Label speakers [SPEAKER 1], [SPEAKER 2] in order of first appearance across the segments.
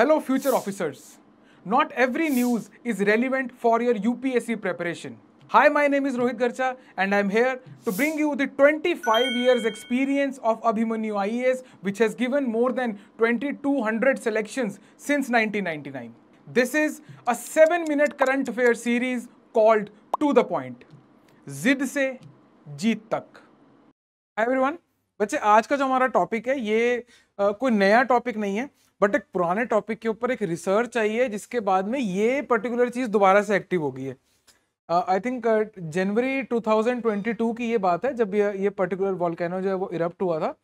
[SPEAKER 1] hello future officers not every news is relevant for your UPSC preparation hi my name is Rohit Garcha and I am here to bring you the twenty five years experience of Abhimanyu I S which has given more than twenty two hundred selection since nineteen ninety nine this is a seven minute current affair series called to the point जिद से जीत तक every one बच्चे आज का जो हमारा topic है ये आ, कोई नया टॉपिक नहीं है बट एक पुराने टॉपिक के ऊपर एक रिसर्च आई है जिसके बाद में ये पर्टिकुलर चीज़ दोबारा से एक्टिव हो गई है आई थिंक जनवरी 2022 की ये बात है जब ये ये पर्टिकुलर वॉलकैनो जो है वो इरप्ट हुआ था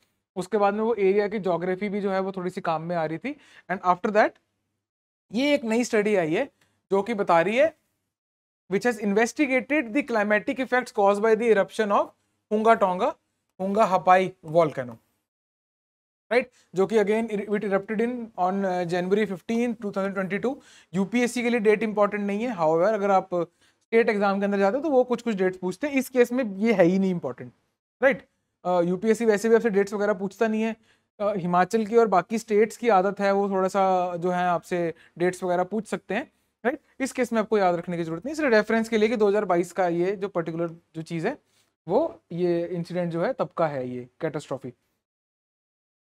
[SPEAKER 1] उसके बाद में वो एरिया की जोग्राफी भी जो है वो थोड़ी सी काम में आ रही थी एंड आफ्टर दैट ये एक नई स्टडी आई है जो कि बता रही है which has investigated the climatic effects caused by the eruption of Hunga Tonga Hunga Haapai volcano right जो कि again it erupted in on January 15 two thousand twenty two UPSC के लिए डेट इंपॉर्टेंट नहीं है हाउ अगर आप state uh, exam के अंदर जाते हो तो वो कुछ कुछ डेट्स पूछते हैं इस केस में ये है ही नहीं इंपॉर्टेंट राइट यूपीएससी वैसे भी आपसे डेट्स वगैरह पूछता नहीं है uh, हिमाचल की और बाकी स्टेट्स की आदत है वो थोड़ा सा जो है आपसे डेट्स वगैरह पूछ सकते हैं राइट इस केस में आपको याद रखने की जरूरत नहीं सिर्फ रेफरेंस के लिए कि दो का ये जो पर्टिकुलर जो चीज़ है वो ये इंसिडेंट जो है तब का है ये catastrophe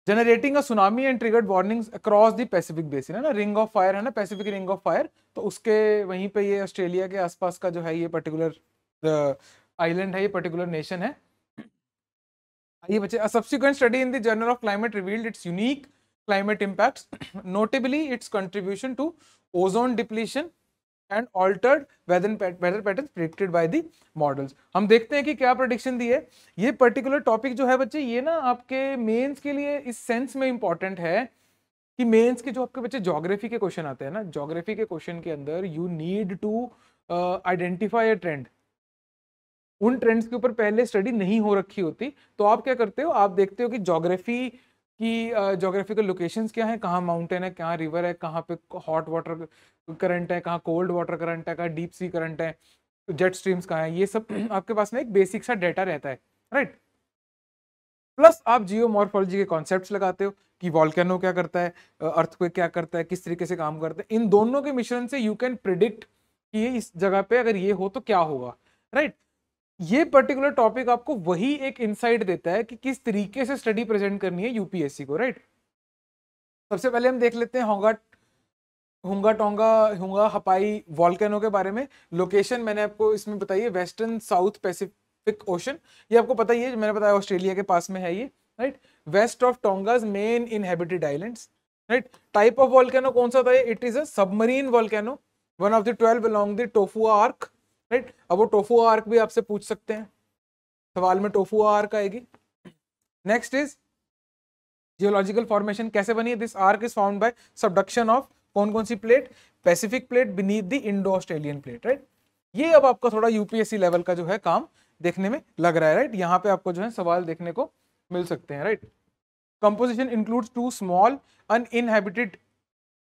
[SPEAKER 1] generating a tsunami and triggered warnings across the Pacific basin है ना रिंग ऑफ फायर है ना पैसिफिक रिंग ऑफ फायर तो उसके वहीं पे ये ऑस्ट्रेलिया के आसपास का जो है ये पर्टिकुलर आइलैंड है ये पर्टिकुलर नेशन है ये बच्चे subsequent study in the journal of climate revealed its unique climate impact notably its contribution to ozone depletion and altered weather pattern predicted by the models हम देखते हैं कि क्या प्रोडिक्शन दी है ये पर्टिकुलर टॉपिक जो है बच्चे ये ना आपके मेन्स के लिए इस सेंस में इंपॉर्टेंट है कि मेन्स के जो आपके बच्चे जोग्राफी के क्वेश्चन आते हैं ना जोग्राफी के क्वेश्चन के अंदर you need to identify a trend उन ट्रेंड्स के ऊपर पहले स्टडी नहीं हो रखी होती तो आप क्या करते हो आप देखते हो कि जोग्राफी कि जोग्राफिकल लोकेशंस क्या है कहाँ माउंटेन है कहाँ रिवर है कहाँ पे हॉट वाटर करंट है कहाँ कोल्ड वाटर करंट है कहाँ डीप सी करंट है जेट स्ट्रीम्स कहाँ है ये सब आपके पास में एक बेसिक सा डेटा रहता है राइट प्लस आप जियोमॉर्फोलॉजी के कॉन्सेप्ट लगाते हो कि वॉलकैनो क्या करता है अर्थ क्या करता है किस तरीके से काम करता है इन दोनों के मिश्रण से यू कैन प्रिडिक्ट कि इस जगह पे अगर ये हो तो क्या होगा राइट ये पर्टिकुलर टॉपिक आपको वही एक इंसाइट देता है कि किस तरीके से स्टडी प्रेजेंट करनी है यूपीएससी को राइट सबसे पहले हम देख लेते हैं होंगा हुंगा टोंगा हुंगा हपाई वॉल्केनो के बारे में लोकेशन मैंने आपको इसमें बताई है वेस्टर्न साउथ पैसिफिक ओशन ये आपको पता ही है मैंने बताया ऑस्ट्रेलिया के पास में है ये right west of Tonga's main inhabited island right type of volcano कौन सा था it is a submarine volcano one of the twelve along the Tofua arc right अब वो टोफू आर्क भी आपसे पूछ सकते हैं सवाल में टोफू आर्क आएगी नेक्स्ट इज जियोलॉजिकल फॉर्मेशन कैसे बनी है this arc is found by subduction of कौन कौन सी plate Pacific plate beneath the Indo Australian plate right ये अब आपका थोड़ा यूपीएससी लेवल का जो है काम देखने में लग रहा है राइट यहाँ पे आपको जो है सवाल देखने को मिल सकते हैं right composition includes two small inhabited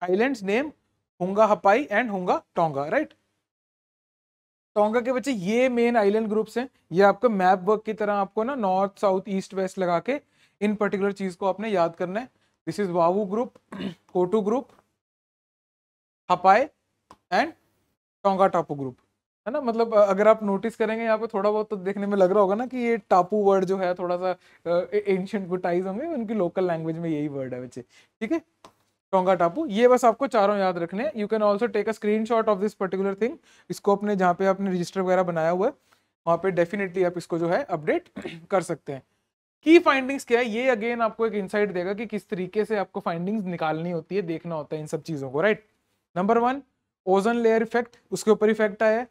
[SPEAKER 1] islands name Hunga Ha'apai and हुंगा टोंगा राइट टोंगा के बच्चे ये मेन आइलैंड ग्रुप्स हैं ये आपके मैप वर्क की तरह आपको ना नॉर्थ साउथ ईस्ट वेस्ट लगा के इन पर्टिकुलर चीज को आपने याद करना है this is Vava'u group Kotu group Ha'apai and Tongatapu group है ना मतलब अगर आप नोटिस करेंगे यहाँ पे थोड़ा बहुत तो देखने में लग रहा होगा ना कि ये टापू वर्ड जो है थोड़ा सा एंशियंट गुटाइज होंगे उनकी लोकल लैंग्वेज में यही वर्ड है बच्चे ठीक है टोंगा टापू ये बस आपको चारों याद रखने you can also take a screenshot of this particular thing इसको अपने जहाँ पे आपने रजिस्टर वगैरह बनाया हुआ है वहाँ पे डेफिनेटली आप इसको जो है अपडेट कर सकते हैं की फाइंडिंग्स क्या है ये अगेन आपको एक इंसाइट देगा कि किस तरीके से आपको फाइंडिंग्स निकालनी होती है देखना होता है इन सब चीज़ों को right number one ozone layer effect उसके ऊपर इफेक्ट आया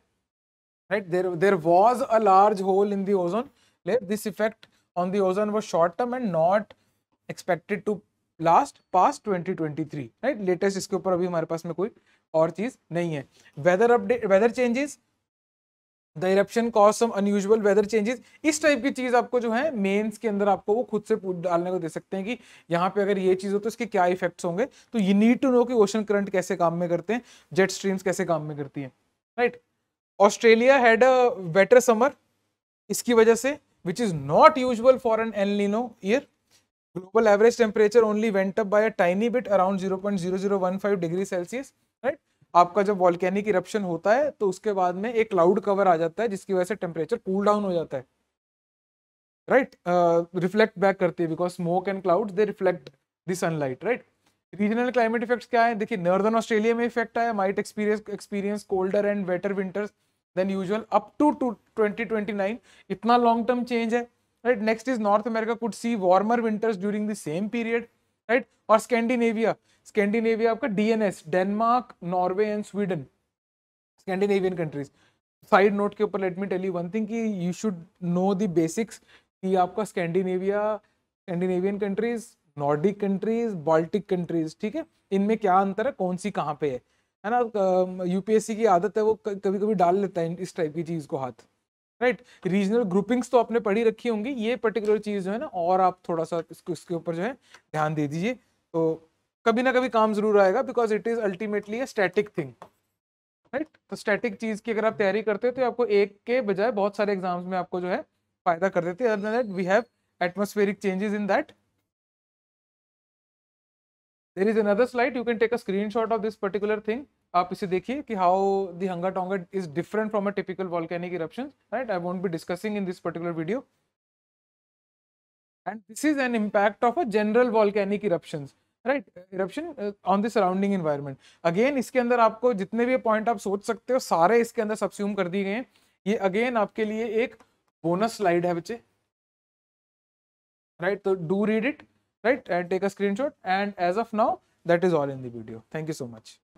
[SPEAKER 1] right there there was a large hole in the ozone layer this effect on the ozone was short term and not expected to last past 2023 right latest इसके ऊपर अभी हमारे पास में कोई और चीज नहीं है weather update weather changes the eruption cause some unusual weather changes इस टाइप की चीज आपको जो है मेन्स के अंदर आपको वो खुद से डालने को दे सकते हैं कि यहाँ पे अगर ये चीज हो तो इसके क्या इफेक्ट्स होंगे तो यू नीड टू नो कि ओशन करंट कैसे काम में करते हैं जेट स्ट्रीम्स कैसे काम में करती हैं right Australia had a better summer इसकी वजह से which is not usual for an El Nino year global average temperature only went up by a tiny bit around 0.0015 degree Celsius right आपका जब वॉल्केनिक इरप्शन होता है तो उसके बाद में एक क्लाउड कवर आ जाता है जिसकी वजह से टेम्परेचर कूल डाउन हो जाता है राइट रिफ्लेक्ट बैक करती है because smoke and cloud they reflect the sunlight right regional climate effects क्या है देखिए नॉर्दर्न ऑस्ट्रेलिया में इफेक्ट आया might experience experience colder and wetter winters than usual up to two twenty इतना long term change है right next is north america could see warmer winters during the same period right or scandinavia scandinavia आपका dns denmark norway and sweden scandinavian countries side note के ऊपर let me tell you one thing कि you should know the basics कि आपका Scandinavia Scandinavian countries Nordic countries Baltic countries ठीक है इनमें क्या अंतर है कौन सी कहाँ पे है है ना यूपीएससी की आदत है वो कभी कभी डाल लेता है इस टाइप की चीज़ को हाथ राइट रीजनल ग्रुपिंग्स तो आपने पढ़ी रखी होंगी ये पर्टिकुलर चीज़ जो है ना और आप थोड़ा सा इसको इसके ऊपर जो है ध्यान दे दीजिए तो कभी ना कभी काम जरूर आएगा because it is ultimately a static thing right तो स्टैटिक चीज़ की अगर आप तैयारी करते हो तो आपको एक के बजाय बहुत सारे एग्जाम्स में आपको जो है फायदा कर देते हैं that we have atmospheric changes in that there is another slide you can take a screen of this particular thing आप इसे देखिए कि how the Hunga Tonga is different from a typical volcanic eruption right I won't be discussing in this particular video and this is an impact of a general volcanic eruption right eruption on the surrounding environment again इसके अंदर आपको जितने भी point आप सोच सकते हो सारे इसके अंदर सब्स्यूम कर दिए गए हैं ये अगेन आपके लिए एक बोनस स्लाइड है बच्चे राइट तो do read it right and take a screenshot and as of now that is all in the video thank you so much